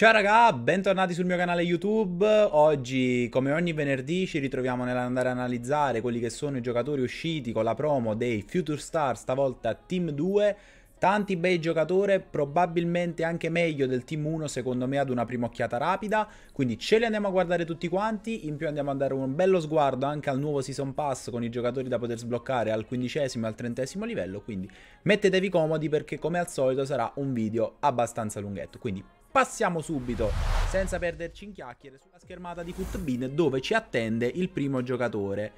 Ciao raga, bentornati sul mio canale YouTube. Oggi, come ogni venerdì, ci ritroviamo nell'andare a analizzare quelli che sono i giocatori usciti con la promo dei Future Star, stavolta Team 2. Tanti bei giocatori, probabilmente anche meglio del Team 1 secondo me ad una prima occhiata rapida, quindi ce li andiamo a guardare tutti quanti, in più andiamo a dare un bello sguardo anche al nuovo Season Pass con i giocatori da poter sbloccare al quindicesimo e al trentesimo livello, quindi mettetevi comodi perché come al solito sarà un video abbastanza lunghetto, quindi Passiamo subito, senza perderci in chiacchiere, sulla schermata di Footbin dove ci attende il primo giocatore,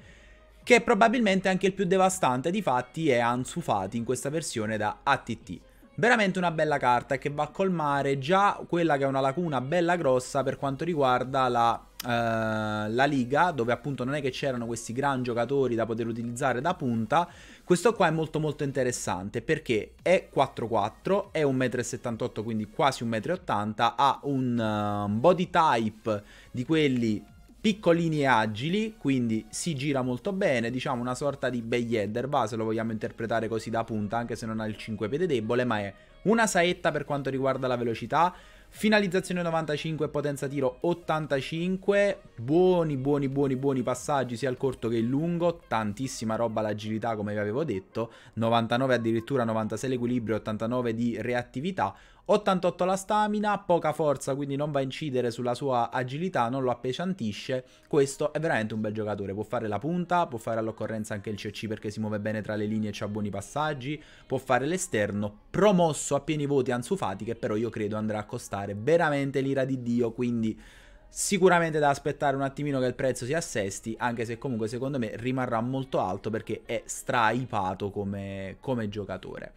che è probabilmente anche il più devastante, difatti è Ansufati in questa versione da ATT. Veramente una bella carta che va a colmare già quella che è una lacuna bella grossa per quanto riguarda la, eh, la liga, dove appunto non è che c'erano questi gran giocatori da poter utilizzare da punta. Questo qua è molto molto interessante perché è 4-4, è 1,78 m, quindi quasi 1,80 m, ha un uh, body type di quelli piccolini e agili, quindi si gira molto bene, diciamo una sorta di Bayheader, va se lo vogliamo interpretare così da punta, anche se non ha il 5 piede debole, ma è una saetta per quanto riguarda la velocità, finalizzazione 95 potenza tiro 85, buoni buoni buoni buoni passaggi sia il corto che il lungo, tantissima roba l'agilità come vi avevo detto, 99 addirittura 96 l'equilibrio, 89 di reattività, 88 la stamina, poca forza, quindi non va a incidere sulla sua agilità, non lo appesantisce. Questo è veramente un bel giocatore. Può fare la punta, può fare all'occorrenza anche il CC perché si muove bene tra le linee e ha buoni passaggi. Può fare l'esterno, promosso a pieni voti Anzufati, che però io credo andrà a costare veramente l'ira di Dio. Quindi sicuramente da aspettare un attimino che il prezzo si assesti, anche se comunque secondo me rimarrà molto alto perché è straipato come, come giocatore.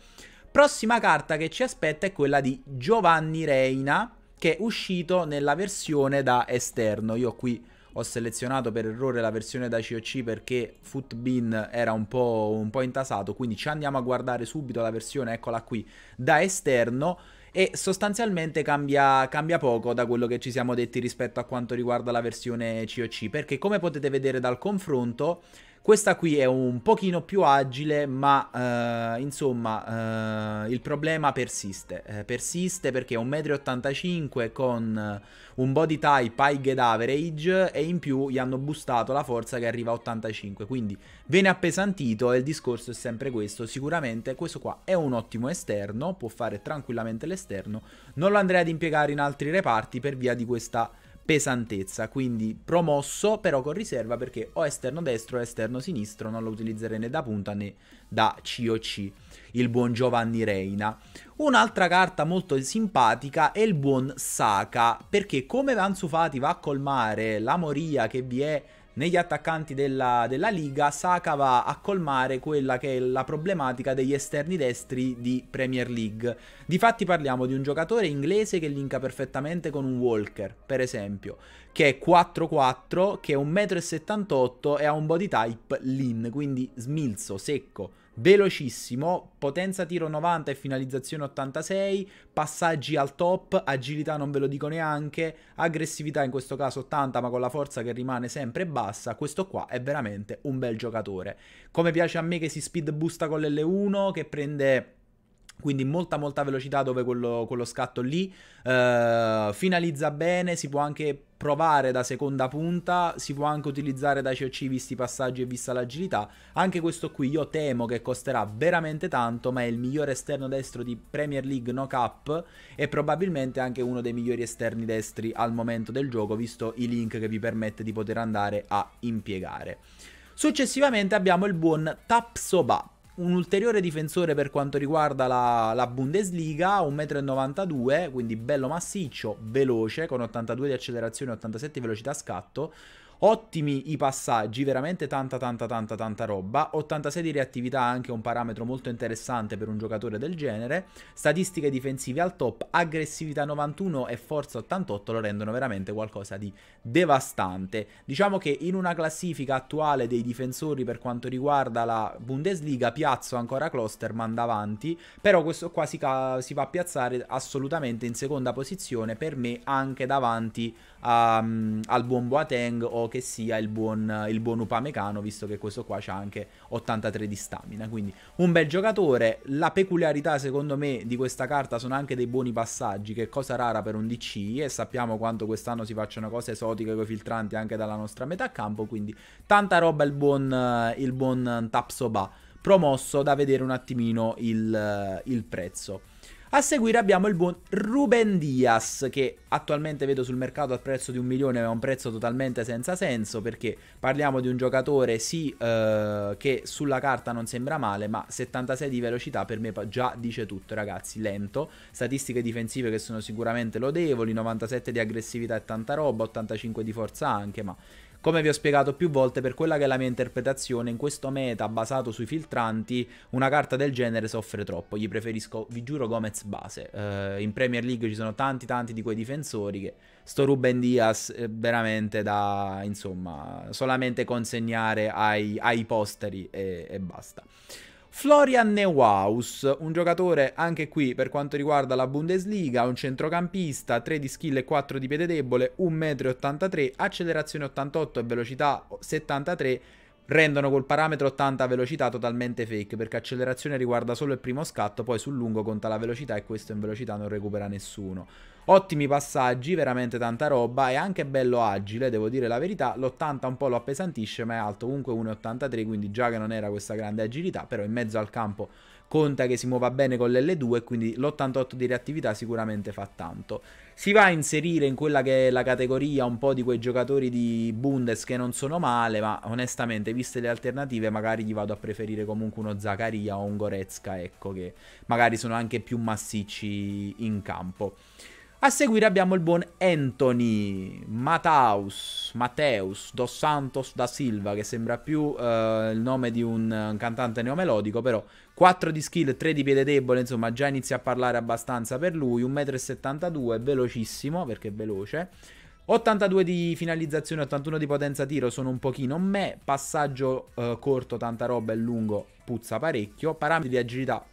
Prossima carta che ci aspetta è quella di Giovanni Reina, che è uscito nella versione da esterno. Io qui ho selezionato per errore la versione da COC perché Footbin era un po', un po' intasato, quindi ci andiamo a guardare subito la versione, eccola qui, da esterno e sostanzialmente cambia, cambia, poco da quello che ci siamo detti rispetto a quanto riguarda la versione COC perché come potete vedere dal confronto questa qui è un pochino più agile, ma eh, insomma eh, il problema persiste. Eh, persiste perché è 1,85m con eh, un body type high get average e in più gli hanno boostato la forza che arriva a 85, quindi viene appesantito e il discorso è sempre questo. Sicuramente questo qua è un ottimo esterno, può fare tranquillamente l'esterno, non lo andrei ad impiegare in altri reparti per via di questa pesantezza, quindi promosso però con riserva perché o esterno destro o esterno sinistro non lo utilizzerei né da punta né da COC, il buon Giovanni Reina. Un'altra carta molto simpatica è il buon Saka, perché come Vanzufati va a colmare la moria che vi è negli attaccanti della, della Liga Saka va a colmare quella che è la problematica degli esterni destri di Premier League. Difatti parliamo di un giocatore inglese che linka perfettamente con un Walker, per esempio, che è 4-4, che è 1,78 m e ha un body type lean, quindi smilzo, secco velocissimo, potenza tiro 90 e finalizzazione 86, passaggi al top, agilità non ve lo dico neanche, aggressività in questo caso 80 ma con la forza che rimane sempre bassa, questo qua è veramente un bel giocatore. Come piace a me che si speed boosta con l'L1, che prende quindi molta molta velocità dove quello, quello scatto lì eh, finalizza bene, si può anche provare da seconda punta, si può anche utilizzare da COC visti i passaggi e vista l'agilità. Anche questo qui io temo che costerà veramente tanto, ma è il migliore esterno destro di Premier League no cap e probabilmente anche uno dei migliori esterni destri al momento del gioco, visto i link che vi permette di poter andare a impiegare. Successivamente abbiamo il buon Tapsoba un ulteriore difensore per quanto riguarda la, la Bundesliga, 1,92 m, quindi bello massiccio, veloce, con 82 di accelerazione e 87 di velocità scatto. Ottimi i passaggi, veramente tanta tanta tanta tanta roba. 86 di reattività, anche un parametro molto interessante per un giocatore del genere. Statistiche difensive al top, aggressività 91 e forza 88 lo rendono veramente qualcosa di devastante. Diciamo che in una classifica attuale dei difensori per quanto riguarda la Bundesliga piazzo ancora Klosterman davanti, però questo qua si, si va a piazzare assolutamente in seconda posizione per me anche davanti um, al buon Boateng o che sia il buon, il buon Upamecano, visto che questo qua c'ha anche 83 di stamina. Quindi un bel giocatore. La peculiarità, secondo me, di questa carta sono anche dei buoni passaggi, che è cosa rara per un DC. E sappiamo quanto quest'anno si facciano cose esotiche con i filtranti anche dalla nostra metà campo. Quindi tanta roba il buon, il buon Tapsoba. Promosso da vedere un attimino il, il prezzo. A seguire abbiamo il buon Ruben Diaz che attualmente vedo sul mercato al prezzo di un milione, ma è un prezzo totalmente senza senso perché parliamo di un giocatore sì eh, che sulla carta non sembra male, ma 76 di velocità per me già dice tutto ragazzi, lento, statistiche difensive che sono sicuramente lodevoli, 97 di aggressività e tanta roba, 85 di forza anche, ma come vi ho spiegato più volte, per quella che è la mia interpretazione, in questo meta basato sui filtranti, una carta del genere soffre troppo. Gli preferisco, vi giuro, Gomez base. Uh, in Premier League ci sono tanti tanti di quei difensori che sto Ruben Diaz eh, veramente da, insomma, solamente consegnare ai, ai posteri e, e basta. Florian Neuhaus, un giocatore anche qui per quanto riguarda la Bundesliga, un centrocampista, 3 di skill e 4 di piede debole, 1,83 m, accelerazione 88 e velocità 73 rendono col parametro 80 velocità totalmente fake perché accelerazione riguarda solo il primo scatto, poi sul lungo conta la velocità e questo in velocità non recupera nessuno. Ottimi passaggi, veramente tanta roba, è anche bello agile, devo dire la verità, l'80 un po' lo appesantisce ma è alto comunque 1,83 quindi già che non era questa grande agilità, però in mezzo al campo Conta che si muova bene con l'L2 quindi l'88 di reattività sicuramente fa tanto. Si va a inserire in quella che è la categoria un po' di quei giocatori di Bundes che non sono male, ma onestamente, viste le alternative, magari gli vado a preferire comunque uno Zaccaria o un Goretzka, ecco, che magari sono anche più massicci in campo. A seguire abbiamo il buon Anthony Mataus, Mateus Dos Santos da Silva, che sembra più eh, il nome di un, un cantante neomelodico, però 4 di skill, 3 di piede debole, insomma già inizia a parlare abbastanza per lui, 1,72 m, velocissimo perché è veloce. 82 di finalizzazione, 81 di potenza tiro sono un pochino me, passaggio eh, corto, tanta roba e lungo puzza parecchio, parametri di agilità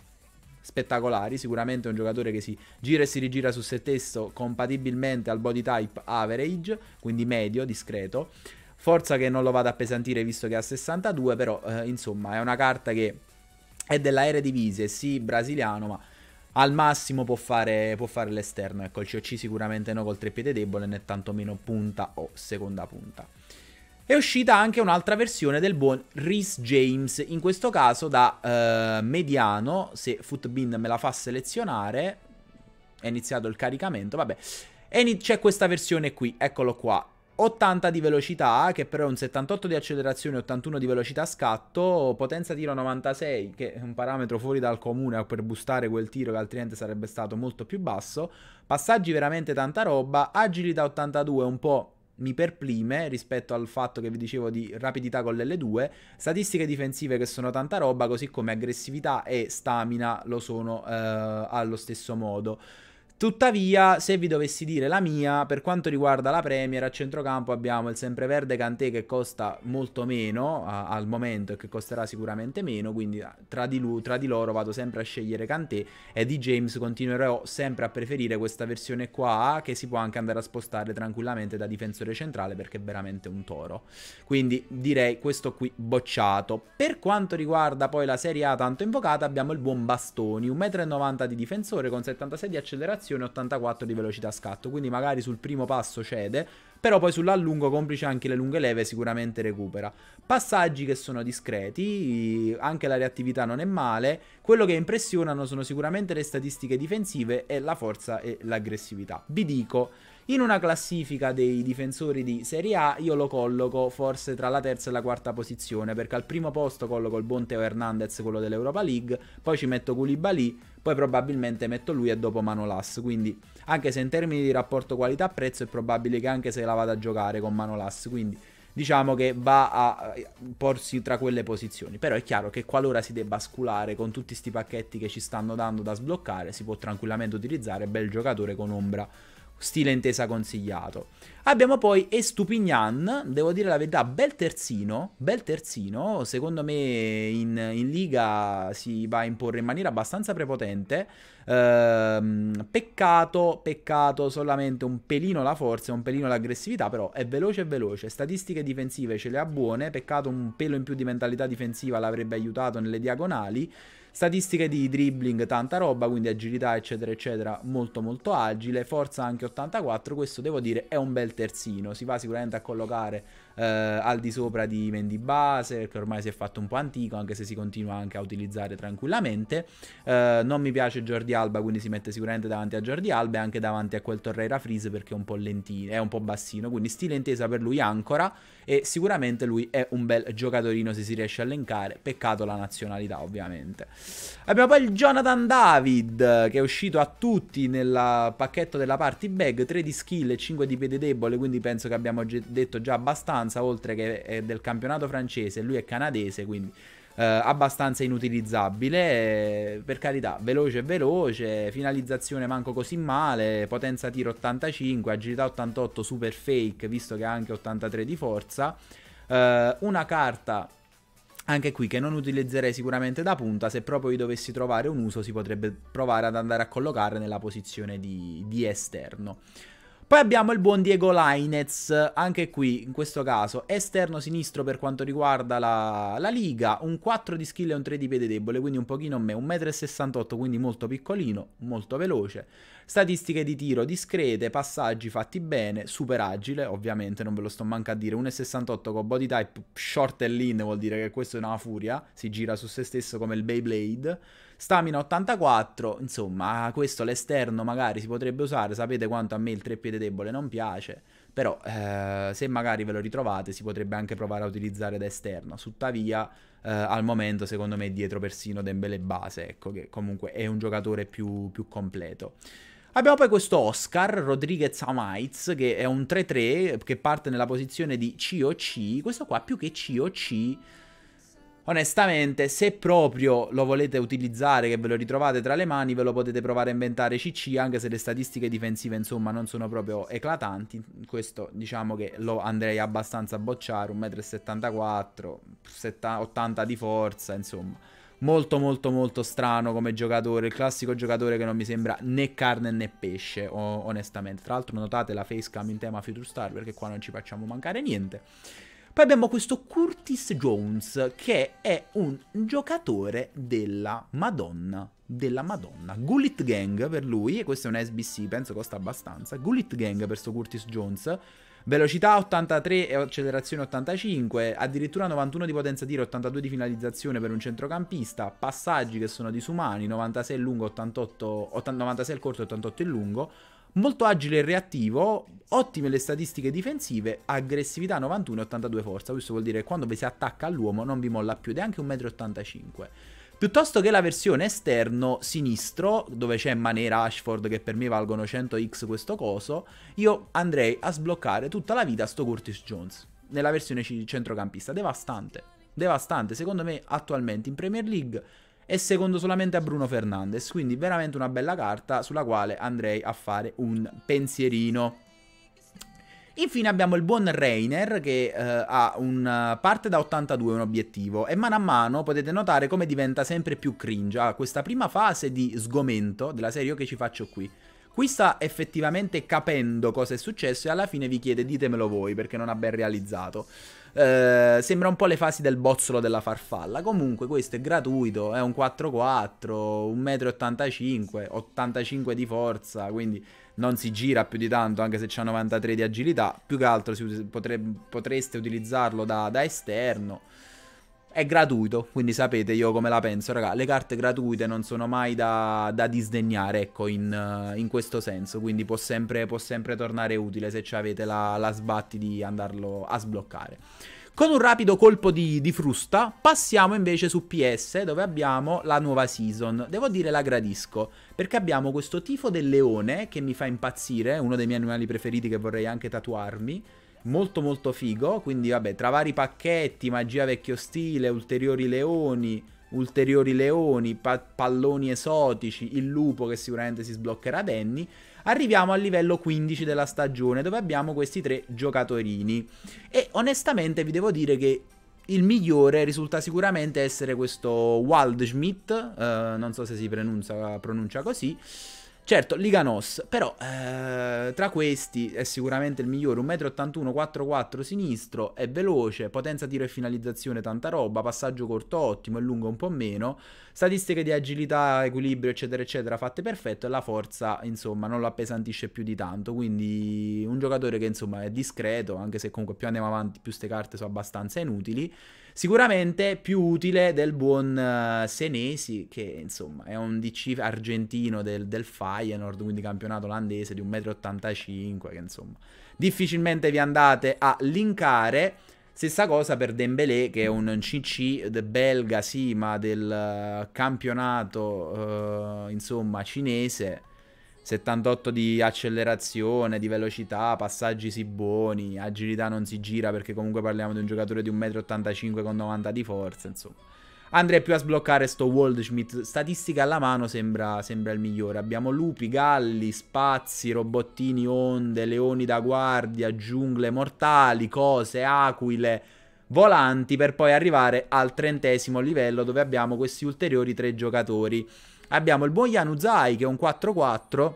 spettacolari, sicuramente è un giocatore che si gira e si rigira su se stesso compatibilmente al body type average, quindi medio, discreto. Forza che non lo vada a pesantire visto che ha 62, però eh, insomma è una carta che è dell'aereo divise, sì brasiliano, ma al massimo può fare, può fare l'esterno, ecco il COC sicuramente no col treppiede debole né tantomeno punta o seconda punta. È uscita anche un'altra versione del buon Rhys James, in questo caso da eh, mediano, se Footbin me la fa selezionare, è iniziato il caricamento, vabbè, in- c'è questa versione qui, eccolo qua, 80 di velocità, che però è un 78 di accelerazione, 81 di velocità scatto, potenza tiro 96, che è un parametro fuori dal comune per boostare quel tiro che altrimenti sarebbe stato molto più basso, passaggi veramente tanta roba, agilità 82 un po' mi perplime rispetto al fatto che vi dicevo di rapidità con l'L2, statistiche difensive che sono tanta roba, così come aggressività e stamina lo sono eh, allo stesso modo. Tuttavia, se vi dovessi dire la mia, per quanto riguarda la Premier, a centrocampo abbiamo il sempreverde Kanté che costa molto meno a, al momento e che costerà sicuramente meno, quindi ah, tra di, lui, tra di loro vado sempre a scegliere Kanté e di James continuerò sempre a preferire questa versione qua che si può anche andare a spostare tranquillamente da difensore centrale perché è veramente un toro. Quindi direi questo qui bocciato. Per quanto riguarda poi la Serie A tanto invocata abbiamo il buon Bastoni, 1,90 m di difensore con 76 di accelerazione accelerazione 84 di velocità scatto quindi magari sul primo passo cede però poi sull'allungo, complice anche le lunghe leve, sicuramente recupera. Passaggi che sono discreti, anche la reattività non è male, quello che impressionano sono sicuramente le statistiche difensive e la forza e l'aggressività. Vi dico, in una classifica dei difensori di Serie A io lo colloco forse tra la terza e la quarta posizione, perché al primo posto colloco il buon Teo Hernandez, quello dell'Europa League, poi ci metto Koulibaly, poi probabilmente metto lui e dopo Manolas, quindi anche se in termini di rapporto qualità-prezzo è probabile che anche se la vada a giocare con Manolas, quindi diciamo che va a eh, porsi tra quelle posizioni. Però è chiaro che qualora si debba sculare con tutti questi pacchetti che ci stanno dando da sbloccare, si può tranquillamente utilizzare bel giocatore con ombra stile intesa consigliato. Abbiamo poi Estupignan, devo dire la verità, bel terzino, bel terzino, secondo me in, in Liga si va a imporre in maniera abbastanza prepotente, ehm, peccato, peccato solamente un pelino la forza, un pelino l'aggressività, però è veloce veloce, statistiche difensive ce le ha buone, peccato un pelo in più di mentalità difensiva l'avrebbe aiutato nelle diagonali, Statistiche di dribbling, tanta roba, quindi agilità, eccetera, eccetera, molto molto agile. Forza anche 84, questo devo dire è un bel terzino. Si va sicuramente a collocare eh, al di sopra di Mendy base, che ormai si è fatto un po' antico, anche se si continua anche a utilizzare tranquillamente. Eh, non mi piace Jordi Alba, quindi si mette sicuramente davanti a Jordi Alba e anche davanti a quel Torreira Freeze perché è un po' lentino, è un po' bassino, quindi stile intesa per lui ancora e sicuramente lui è un bel giocatorino se si riesce a elencare, peccato la nazionalità ovviamente. Abbiamo poi il Jonathan David che è uscito a tutti nel pacchetto della party bag, 3 di skill e 5 di piede debole, quindi penso che abbiamo detto già abbastanza abbastanza, oltre che è eh, del campionato francese, lui è canadese, quindi eh, abbastanza inutilizzabile. Eh, per carità, veloce veloce, finalizzazione manco così male, potenza tiro 85, agilità 88, super fake, visto che ha anche 83 di forza. Eh, una carta anche qui che non utilizzerei sicuramente da punta, se proprio gli dovessi trovare un uso si potrebbe provare ad andare a collocare nella posizione di, di esterno. Poi abbiamo il buon Diego Lainez, anche qui in questo caso esterno sinistro per quanto riguarda la, la Liga, un 4 di skill e un 3 di piede debole, quindi un pochino a me, 1,68 m, quindi molto piccolino, molto veloce, statistiche di tiro discrete, passaggi fatti bene, super agile, ovviamente non ve lo sto manco a dire, 1,68 con body type short e lean vuol dire che questo è una furia, si gira su se stesso come il Beyblade. Stamina 84, insomma, questo l'esterno magari si potrebbe usare, sapete quanto a me il treppiede debole non piace, però eh, se magari ve lo ritrovate si potrebbe anche provare a utilizzare da esterno, tuttavia eh, al momento secondo me è dietro persino Dembele base, ecco che comunque è un giocatore più, più completo. Abbiamo poi questo Oscar, Rodriguez Amaitz, che è un 3-3, che parte nella posizione di COC. Questo qua più che COC Onestamente, se proprio lo volete utilizzare, che ve lo ritrovate tra le mani, ve lo potete provare a inventare CC, anche se le statistiche difensive, insomma, non sono proprio eclatanti. Questo, diciamo che lo andrei abbastanza a bocciare, 1,74 m, 80 di forza, insomma. Molto, molto, molto strano come giocatore, il classico giocatore che non mi sembra né carne né pesce, onestamente. Tra l'altro notate la facecam in tema Future Star, perché qua non ci facciamo mancare niente. Poi abbiamo questo Curtis Jones che è un giocatore della Madonna. Della Madonna. Gullit Gang per lui, e questo è un SBC, penso costa abbastanza. Gullit Gang per questo Curtis Jones. Velocità 83 e accelerazione 85, addirittura 91 di potenza tiro, 82 di finalizzazione per un centrocampista, passaggi che sono disumani, 96 il lungo, 88, 96 il corto e 88 il lungo, molto agile e reattivo, ottime le statistiche difensive, aggressività 91 e 82 forza, questo vuol dire che quando vi si attacca all'uomo non vi molla più ed è anche 1,85 m. Piuttosto che la versione esterno sinistro, dove c'è Manera Ashford che per me valgono 100x questo coso, io andrei a sbloccare tutta la vita sto Curtis Jones, nella versione centrocampista, devastante devastante. Secondo me, attualmente in Premier League e secondo solamente a Bruno Fernandes, quindi veramente una bella carta sulla quale andrei a fare un pensierino. Infine abbiamo il buon Rainer che eh, ha un eh, parte da 82 un obiettivo e mano a mano potete notare come diventa sempre più cringe. Ha questa prima fase di sgomento della serie io che ci faccio qui Qui sta effettivamente capendo cosa è successo e alla fine vi chiede ditemelo voi perché non ha ben realizzato. Eh, sembra un po' le fasi del bozzolo della farfalla. Comunque questo è gratuito, è un 4-4, 1,85 m, 85 di forza, quindi non si gira più di tanto anche se c'ha 93 di agilità. Più che altro potre, potreste utilizzarlo da, da esterno. È gratuito, quindi sapete io come la penso, raga. Le carte gratuite non sono mai da, da disdegnare, ecco, in, in, questo senso. Quindi può sempre, può sempre tornare utile se avete la, la, sbatti di andarlo a sbloccare. Con un rapido colpo di, di, frusta passiamo invece su PS dove abbiamo la nuova season. Devo dire la gradisco perché abbiamo questo tifo del leone che mi fa impazzire, uno dei miei animali preferiti che vorrei anche tatuarmi molto molto figo, quindi vabbè, tra vari pacchetti, magia vecchio stile, ulteriori leoni, ulteriori leoni, pa palloni esotici, il lupo che sicuramente si sbloccherà ad arriviamo al livello 15 della stagione dove abbiamo questi tre giocatorini. E onestamente vi devo dire che il migliore risulta sicuramente essere questo Waldschmidt, eh, non so se si pronuncia, pronuncia così, Certo, Liganos, però eh, tra questi è sicuramente il migliore, 1,81 m, 4-4 sinistro, è veloce, potenza tiro e finalizzazione tanta roba, passaggio corto ottimo e lungo un po' meno, statistiche di agilità, equilibrio eccetera eccetera fatte perfetto e la forza insomma non lo appesantisce più di tanto, quindi un giocatore che insomma è discreto, anche se comunque più andiamo avanti più queste carte sono abbastanza inutili. Sicuramente più utile del buon uh, Senesi, che insomma è un DC argentino del, del Feyenoord, quindi campionato olandese di 1,85 m, che insomma difficilmente vi andate a linkare. Stessa cosa per Dembélé che è un CC belga sì ma del eh, campionato uh, insomma cinese 78 di accelerazione, di velocità, passaggi si buoni, agilità non si gira perché comunque parliamo di un giocatore di 1,85 m con 90 di forza, insomma. Andrei più a sbloccare sto Waldschmidt, statistica alla mano sembra, sembra il migliore. Abbiamo lupi, galli, spazi, robottini, onde, leoni da guardia, giungle mortali, cose, aquile, volanti per poi arrivare al trentesimo livello dove abbiamo questi ulteriori tre giocatori. Abbiamo il buon Yanuzai che è un 4-4.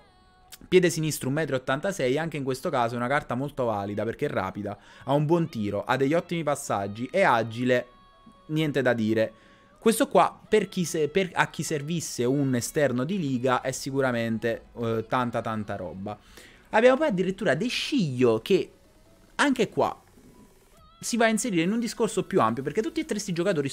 Piede sinistro 1,86 m, anche in questo caso è una carta molto valida perché è rapida, ha un buon tiro, ha degli ottimi passaggi, è agile, niente da dire. Questo qua per chi se, per, a chi servisse un esterno di liga è sicuramente eh, tanta tanta roba. Abbiamo poi addirittura De Sciglio che anche qua si va a inserire in un discorso più ampio perché tutti e tre questi giocatori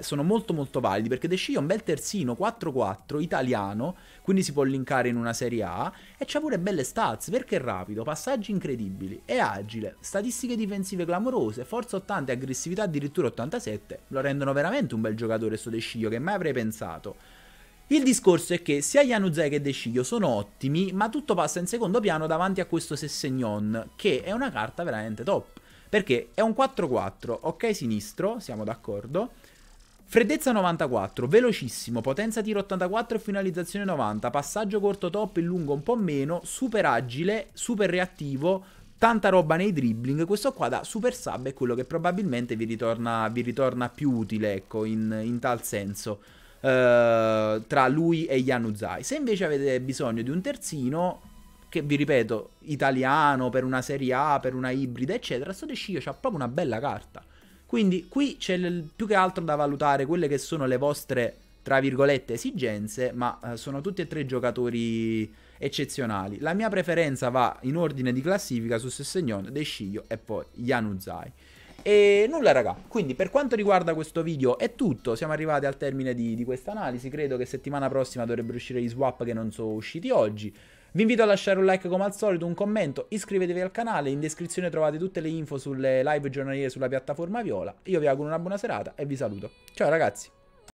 sono molto molto validi perché De Scio è un bel terzino 4-4 italiano quindi si può linkare in una Serie A e c'ha pure belle stats perché è rapido, passaggi incredibili, è agile, statistiche difensive clamorose, forza 80 e aggressività addirittura 87 lo rendono veramente un bel giocatore sto De Scio che mai avrei pensato il discorso è che sia Januzaj che De Sciglio sono ottimi, ma tutto passa in secondo piano davanti a questo Sessegnon, che è una carta veramente top. Perché è un 4-4, ok sinistro, siamo d'accordo. Freddezza 94, velocissimo, potenza tiro 84 e finalizzazione 90, passaggio corto top e lungo un po' meno, super agile, super reattivo, tanta roba nei dribbling. Questo qua da super sub è quello che probabilmente vi ritorna, vi ritorna più utile, ecco, in, in tal senso. Eh, tra lui e Yanuzai. Se invece avete bisogno di un terzino, che vi ripeto, italiano, per una Serie A, per una ibrida, eccetera, Sodescio c'ha proprio una bella carta. Quindi qui c'è l- più che altro da valutare quelle che sono le vostre, tra virgolette, esigenze, ma eh, sono tutti e tre giocatori eccezionali. La mia preferenza va in ordine di classifica su Sessegnon, De Sciglio e poi Yanuzai. E nulla raga, quindi per quanto riguarda questo video è tutto, siamo arrivati al termine di, di questa analisi, credo che settimana prossima dovrebbero uscire gli swap che non sono usciti oggi. Vi invito a lasciare un like come al solito, un commento, iscrivetevi al canale, in descrizione trovate tutte le info sulle live giornaliere sulla piattaforma Viola. Io vi auguro una buona serata e vi saluto. Ciao ragazzi!